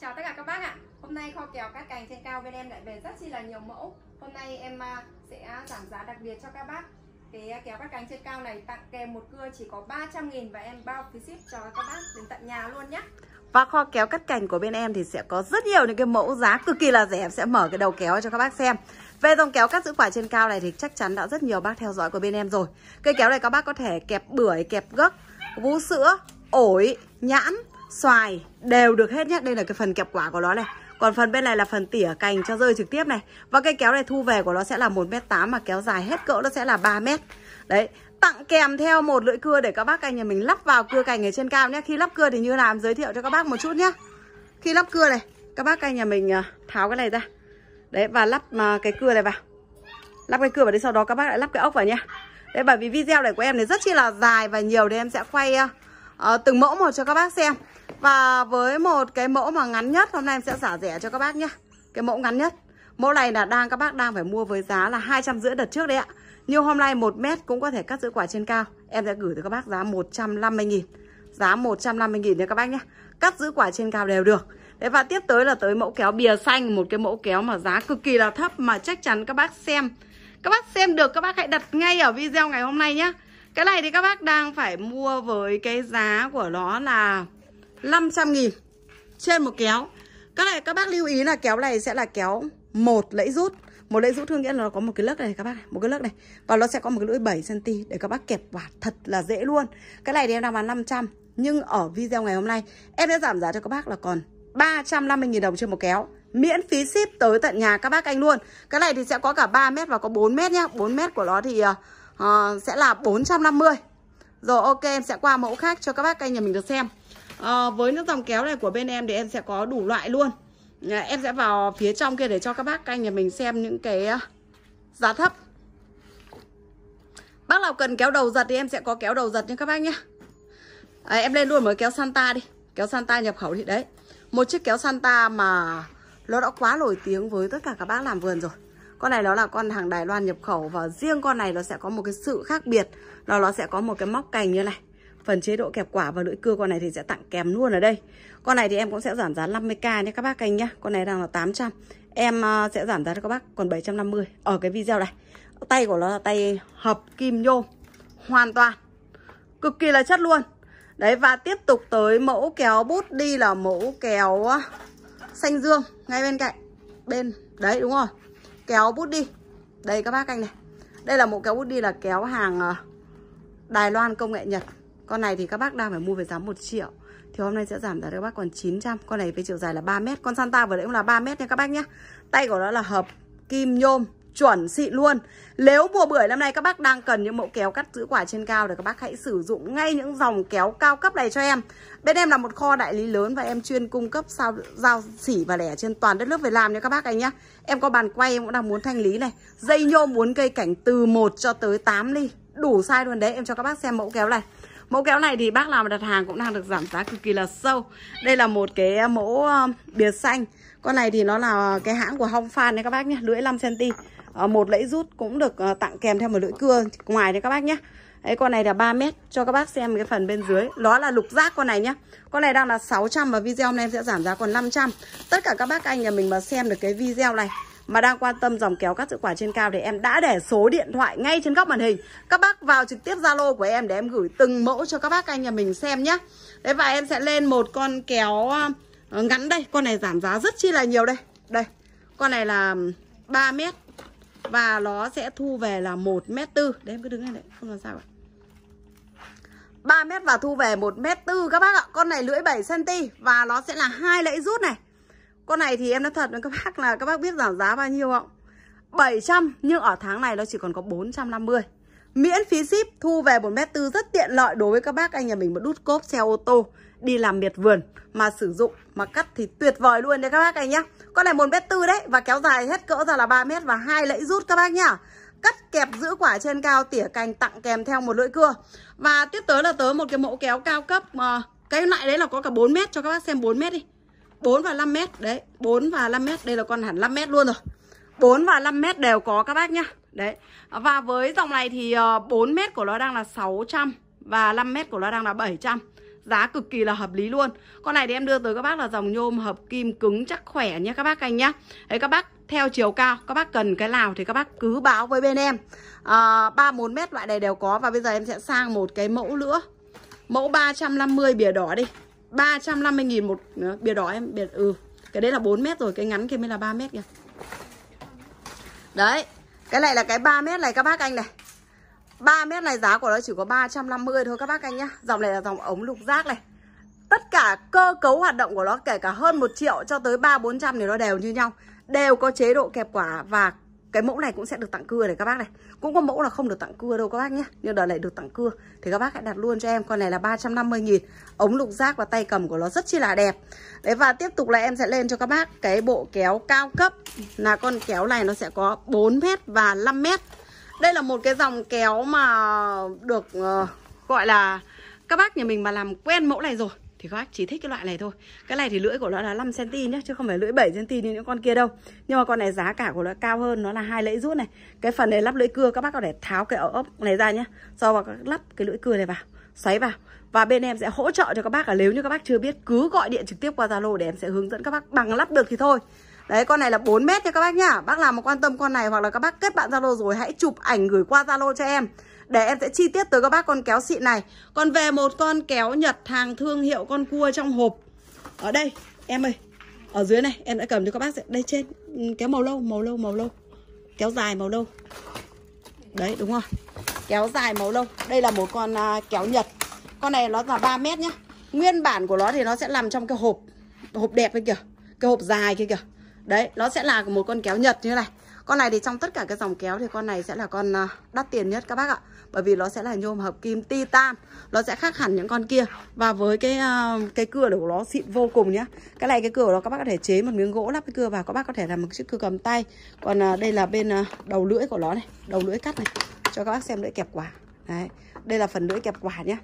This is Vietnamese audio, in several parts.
Chào tất cả các bác ạ Hôm nay kho kèo cát cành trên cao bên em lại về rất chi là nhiều mẫu Hôm nay em à, sẽ giảm giá đặc biệt cho các bác Cái à, kéo cát cành trên cao này tặng kèm một cưa chỉ có 300 nghìn Và em bao phí ship cho các bác đến tận nhà luôn nhé và kho kéo cắt cành của bên em thì sẽ có rất nhiều những cái mẫu giá cực kỳ là rẻ Em sẽ mở cái đầu kéo cho các bác xem Về dòng kéo cắt giữ quả trên cao này thì chắc chắn đã rất nhiều bác theo dõi của bên em rồi Cây kéo này các bác có thể kẹp bưởi, kẹp gấc, vú sữa, ổi, nhãn xoài đều được hết nhé Đây là cái phần kẹp quả của nó này Còn phần bên này là phần tỉa cành cho rơi trực tiếp này Và cái kéo này thu về của nó sẽ là 1m8 Mà kéo dài hết cỡ nó sẽ là 3m Đấy tặng kèm theo một lưỡi cưa để các bác anh nhà mình lắp vào cưa cành ở trên cao nhé Khi lắp cưa thì như làm giới thiệu cho các bác một chút nhé Khi lắp cưa này các bác anh nhà mình à, tháo cái này ra Đấy và lắp à, cái cưa này vào Lắp cái cưa vào đấy sau đó các bác lại lắp cái ốc vào nhé Đấy bởi vì video này của em này rất chi là dài và nhiều Thì em sẽ quay uh, à, ờ, từng mẫu một cho các bác xem và với một cái mẫu mà ngắn nhất Hôm nay em sẽ giả rẻ cho các bác nhé Cái mẫu ngắn nhất Mẫu này là đang các bác đang phải mua với giá là 250 đợt trước đấy ạ Nhưng hôm nay 1 mét cũng có thể cắt giữ quả trên cao Em sẽ gửi cho các bác giá 150 nghìn Giá 150 nghìn đấy các bác nhé Cắt giữ quả trên cao đều được Đấy và tiếp tới là tới mẫu kéo bìa xanh Một cái mẫu kéo mà giá cực kỳ là thấp Mà chắc chắn các bác xem Các bác xem được các bác hãy đặt ngay ở video ngày hôm nay nhé Cái này thì các bác đang phải mua với cái giá của nó là 500 nghìn trên một kéo Các này các bác lưu ý là kéo này sẽ là kéo một lẫy rút một lẫy rút thương nghĩa là nó có một cái lớp này các bác này, một cái lớp này và nó sẽ có một cái lưỡi 7 cm để các bác kẹp quả thật là dễ luôn. Cái này thì em đang bán 500 nhưng ở video ngày hôm nay em đã giảm giá cho các bác là còn 350 nghìn đồng trên một kéo. Miễn phí ship tới tận nhà các bác anh luôn. Cái này thì sẽ có cả 3 mét và có 4 mét nhá. 4 mét của nó thì uh, sẽ là 450. Rồi ok em sẽ qua mẫu khác cho các bác anh nhà mình được xem à, với những dòng kéo này của bên em thì em sẽ có đủ loại luôn à, em sẽ vào phía trong kia để cho các bác anh nhà mình xem những cái ờ, giá thấp bác nào cần kéo đầu giật thì em sẽ có kéo đầu giật nha các bác nhé à, em lên luôn mới kéo Santa đi kéo Santa nhập khẩu thì đấy một chiếc kéo Santa mà nó đã quá nổi tiếng với tất cả các bác làm vườn rồi con này nó là con hàng Đài Loan nhập khẩu và riêng con này nó sẽ có một cái sự khác biệt. là nó sẽ có một cái móc cành như này phần chế độ kẹp quả và lưỡi cưa con này thì sẽ tặng kèm luôn ở đây con này thì em cũng sẽ giảm giá 50k nhé các bác anh nhá con này đang là 800 em ờ, sẽ giảm giá cho các bác còn 750 ở cái video này tay của nó là tay hợp kim nhôm hoàn toàn cực kỳ là chất luôn đấy và tiếp tục tới mẫu kéo bút đi là mẫu kéo ờ, xanh dương ngay bên cạnh bên đấy đúng rồi kéo bút đi đây các bác anh này đây là mẫu kéo bút đi là kéo hàng ờ, Đài Loan công nghệ Nhật con này thì các bác đang phải mua với giá 1 triệu Thì hôm nay sẽ giảm giá cho các bác còn 900 Con này với chiều dài là 3 mét Con Santa vừa nãy cũng là 3 mét nha các bác nhé Tay của nó là hợp kim nhôm chuẩn xịn luôn Nếu mùa bưởi năm nay các bác đang cần những mẫu kéo cắt giữ quả trên cao Thì các bác hãy sử dụng ngay những dòng kéo cao cấp này cho em Bên em là một kho đại lý lớn và em chuyên cung cấp sao dao xỉ và lẻ trên toàn đất nước Việt Nam nha các bác anh nhá Em có bàn quay em cũng đang muốn thanh lý này Dây nhôm muốn cây cảnh từ 1 cho tới 8 ly Đủ size luôn đấy em cho các bác xem mẫu kéo này Mẫu kéo này thì bác nào mà đặt hàng cũng đang được giảm giá cực kỳ là sâu Đây là một cái mẫu ờ, bìa xanh Con này thì nó là cái hãng của Hong Fan đấy các bác nhé Lưỡi 5cm ờ, Một lưỡi rút cũng được ờ, tặng kèm theo một lưỡi cưa ngoài đấy các bác nhé Đấy, con này là 3 mét cho các bác xem cái phần bên dưới đó là lục giác con này nhá Con này đang là 600 và video hôm nay em sẽ giảm giá còn 500 Tất cả các bác anh nhà mình mà xem được cái video này mà đang quan tâm dòng kéo các hiệu quả trên cao thì em đã để số điện thoại ngay trên góc màn hình. Các bác vào trực tiếp Zalo của em để em gửi từng mẫu cho các bác anh nhà mình xem nhé. Đấy và em sẽ lên một con kéo ờ, ngắn đây, con này giảm giá rất chi là nhiều đây. Đây, con này là 3 mét và nó sẽ thu về là 1 mét tư. Đấy em cứ đứng này đấy, không làm sao ạ. 3 mét và thu về 1 mét tư các bác ạ. Con này lưỡi 7 cm và nó sẽ là hai lẫy rút này. Con này thì em nói thật với các bác là các bác biết giảm giá bao nhiêu không? 700 nhưng ở tháng này nó chỉ còn có 450 Miễn phí ship thu về 1m4 rất tiện lợi đối với các bác anh nhà mình mà đút cốp xe ô tô Đi làm miệt vườn mà sử dụng mà cắt thì tuyệt vời luôn đấy các bác anh nhá Con này 1m4 đấy và kéo dài hết cỡ ra là 3m và hai lẫy rút các bác nhá Cắt kẹp giữ quả trên cao tỉa cành tặng kèm theo một lưỡi cưa Và tiếp tới là tới một cái mẫu kéo cao cấp mà Cái loại đấy là có cả 4m cho các bác xem 4m đi 4 và 5 mét đấy 4 và 5 mét đây là con hẳn 5 mét luôn rồi 4 và 5 mét đều có các bác nhá đấy và với dòng này thì 4 ờ, mét của nó đang là 600 và 5 mét của nó đang là 700 giá cực kỳ là hợp lý luôn con này thì em đưa tới các bác là dòng nhôm hợp kim cứng chắc khỏe nhé các bác anh nhá đấy các bác theo chiều cao các bác cần cái nào thì các bác cứ báo với bên em à, ờ, 34 mét loại này đều có và bây giờ em sẽ sang một cái mẫu nữa mẫu 350 bìa đỏ đi 350 nghìn một ờ, bìa đỏ em bìa ừ cái đấy là 4 mét rồi cái ngắn kia mới là 3 mét kìa đấy cái này là cái 3 mét này các bác anh này 3 mét này giá của nó chỉ có 350 thôi các bác anh nhá dòng này là dòng ống lục giác này tất cả cơ cấu hoạt động của nó kể cả hơn 1 triệu cho tới 3 400 thì nó đều như nhau đều có chế độ kẹp quả và cái mẫu này cũng sẽ được tặng cưa này các bác này cũng có mẫu là không được tặng cưa đâu các bác nhé nhưng đợt này được tặng cưa thì các bác hãy đặt luôn cho em con này là 350 nghìn ống lục giác và tay cầm của nó rất chi là đẹp đấy và tiếp tục là em sẽ lên cho các bác cái bộ kéo cao cấp là con kéo này nó sẽ có 4 mét và 5 mét đây là một cái dòng kéo mà được uh, gọi là các bác nhà mình mà làm quen mẫu này rồi thì các bác chỉ thích cái loại này thôi cái này thì lưỡi của nó là 5 cm nhé chứ không phải lưỡi 7 cm như những con kia đâu nhưng mà con này giá cả của nó cao hơn nó là hai lưỡi rút này cái phần này lắp lưỡi cưa các bác có thể tháo cái ốc này ra nhé sau vào lắp cái lưỡi cưa này vào xoáy vào và bên em sẽ hỗ trợ cho các bác là nếu như các bác chưa biết cứ gọi điện trực tiếp qua Zalo để em sẽ hướng dẫn các bác bằng lắp được thì thôi Đấy con này là 4 mét cho các bác nhá Bác nào mà quan tâm con này hoặc là các bác kết bạn Zalo rồi hãy chụp ảnh gửi qua Zalo cho em để em sẽ chi tiết tới các bác con kéo xịn này còn về một con kéo nhật hàng thương hiệu con cua trong hộp ở đây em ơi ở dưới này em đã cầm cho các bác đây trên ừ, kéo màu lâu màu lâu màu lâu kéo dài màu lâu đấy đúng rồi kéo dài màu lâu đây là một con à, kéo nhật con này nó là 3 mét nhá nguyên bản của nó thì nó sẽ nằm trong cái hộp hộp đẹp kia kìa cái hộp dài kia kìa đấy nó sẽ là một con kéo nhật như thế này con này thì trong tất cả các dòng kéo thì con này sẽ là con à, đắt tiền nhất các bác ạ. Bởi vì nó sẽ là nhôm hợp kim titan, nó sẽ khác hẳn những con kia. Và với cái à, cái cửa của nó xịn vô cùng nhá. Cái này cái cửa đó các bác có thể chế một miếng gỗ lắp cái cửa vào, các bác có thể làm một chiếc cửa cầm tay. Còn à, đây là bên đầu lưỡi của nó này, đầu lưỡi cắt này cho các bác xem lưỡi kẹp quả. Đấy, đây là phần lưỡi kẹp quả nhá.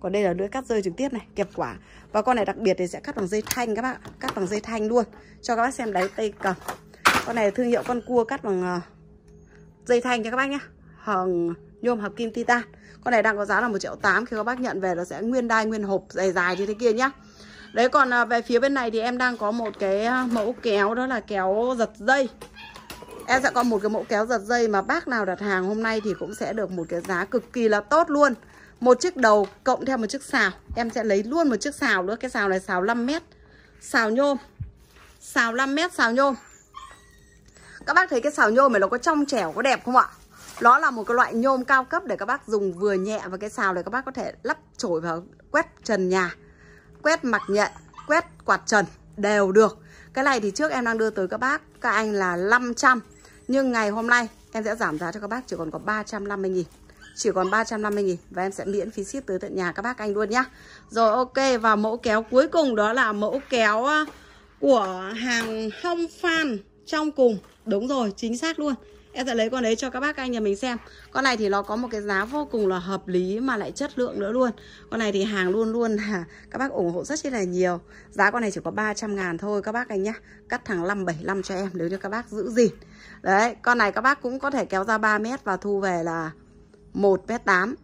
Còn đây là lưỡi cắt rơi trực tiếp này, kẹp quả. Và con này đặc biệt thì sẽ cắt bằng dây thanh các bạn, cắt bằng dây thanh luôn. Cho các bác xem đáy tay cầm con này thương hiệu con cua cắt bằng ờ, dây thanh cho các bác nhé hồng nhôm hợp kim titan con này đang có giá là một triệu tám khi các bác nhận về nó sẽ nguyên đai nguyên hộp dài dài như thế kia nhá đấy còn ờ, về phía bên này thì em đang có một cái ờ, mẫu kéo đó là kéo giật dây em sẽ có một cái mẫu kéo giật dây mà bác nào đặt hàng hôm nay thì cũng sẽ được một cái giá cực kỳ là tốt luôn một chiếc đầu cộng theo một chiếc xào em sẽ lấy luôn một chiếc xào nữa cái xào này xào 5 mét xào nhôm xào 5 mét xào nhôm các bác thấy cái xào nhôm này nó có trong trẻo có đẹp không ạ? Nó là một cái loại nhôm cao cấp để các bác dùng vừa nhẹ và cái xào này các bác có thể lắp chổi vào quét trần nhà, quét mặt nhện, quét quạt trần đều được. Cái này thì trước em đang đưa tới các bác, các anh là 500. Nhưng ngày hôm nay em sẽ giảm giá cho các bác chỉ còn có 350 nghìn chỉ còn 350 nghìn và em sẽ miễn phí ship tới tận nhà các bác anh luôn nhá. Rồi ok và mẫu kéo cuối cùng đó là mẫu kéo ờ, của hàng Hông Phan trong cùng đúng rồi chính xác luôn em sẽ lấy con đấy cho các bác anh nhà mình xem con này thì nó có một cái giá vô cùng là hợp lý mà lại chất lượng nữa luôn con này thì hàng luôn luôn là các bác ủng hộ rất là nhiều giá con này chỉ có 300 ngàn thôi các bác anh nhá cắt thẳng 575 cho em nếu như các bác giữ gì đấy con này các bác cũng có thể kéo ra 3 mét và thu về là một mét tám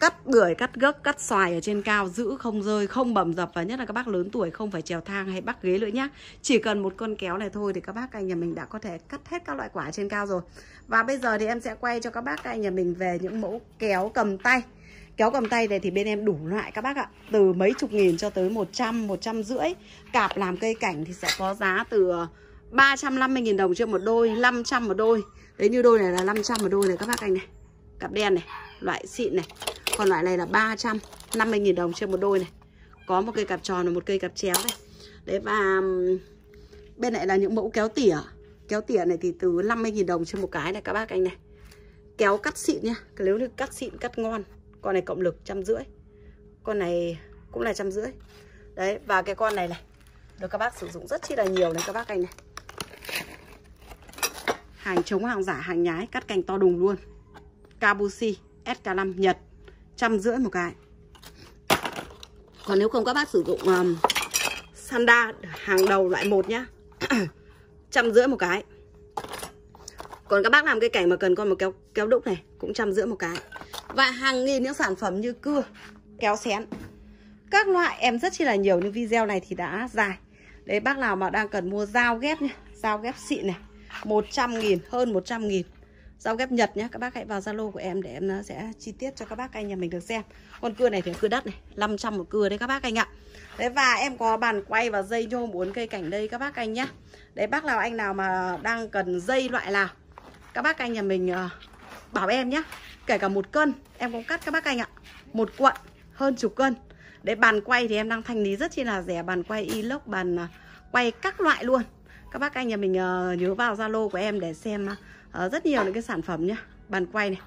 cắt bưởi cắt gấc cắt xoài ở trên cao giữ không rơi không bầm dập và nhất là các bác lớn tuổi không phải trèo thang hay bắt ghế nữa nhé chỉ cần một con kéo này thôi thì các bác anh nhà mình đã có thể cắt hết các loại quả trên cao rồi và bây giờ thì em sẽ quay cho các bác anh nhà mình về những mẫu kéo cầm tay kéo cầm tay này thì bên em đủ loại các bác ạ từ mấy chục nghìn cho tới 100 100 rưỡi cạp làm cây cảnh thì sẽ có giá từ 350.000 ờ, đồng cho một đôi 500 một đôi đấy như đôi này là 500 một đôi này các bác anh này cặp đen này loại xịn này còn loại này là 350.000 đồng trên một đôi này Có một cây cặp tròn và một cây cặp chéo đây Đấy và bên này là những mẫu kéo tỉa Kéo tỉa này thì từ 50.000 đồng trên một cái này các bác anh này Kéo cắt xịn nhá Nếu như cắt xịn cắt ngon Con này cộng lực trăm rưỡi Con này cũng là trăm rưỡi Đấy và cái con này này Được các bác sử dụng rất chi là nhiều này các bác anh này Hàng chống hàng giả hàng nhái Cắt cành to đùng luôn Kabushi SK5 Nhật trăm rưỡi một cái còn nếu không các bác sử dụng um, sanda hàng đầu loại một nhá trăm rưỡi một cái còn các bác làm cây cảnh mà cần con một kéo kéo đúc này cũng trăm rưỡi một cái và hàng nghìn những sản phẩm như cưa kéo xén các loại em rất chi là nhiều nhưng video này thì đã dài đấy bác nào mà đang cần mua dao ghép nhá, dao ghép xịn này 100 nghìn hơn 100 nghìn Rau ghép Nhật nhé Các bác hãy vào Zalo của em để em ờ, sẽ chi tiết cho các bác anh nhà mình được xem Con cưa này thì cưa đất này 500 một cưa đấy các bác anh ạ Đấy và em có bàn quay và dây nhôm bốn cây cảnh đây các bác anh nhé Đấy bác nào anh nào mà đang cần dây loại nào Các bác anh nhà mình ờ, bảo em nhé Kể cả một cân em cũng cắt các bác anh ạ Một cuộn hơn chục cân Đấy bàn quay thì em đang thanh lý rất chi là rẻ Bàn quay inox, bàn ờ, quay các loại luôn Các bác anh nhà mình nhớ vào Zalo của em để xem Ờ, rất nhiều những cái sản phẩm nhá bàn quay này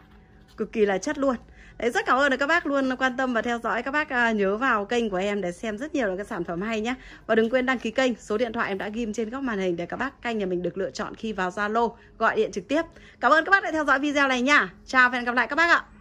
cực kỳ là chất luôn đấy rất cảm ơn các bác luôn quan tâm và theo dõi các bác à, nhớ vào kênh của em để xem rất nhiều những cái sản phẩm hay nhé và đừng quên đăng ký kênh số điện thoại em đã ghim trên góc màn hình để các bác kênh nhà mình được lựa chọn khi vào zalo gọi điện trực tiếp cảm ơn các bác đã theo dõi video này nha chào và hẹn gặp lại các bác ạ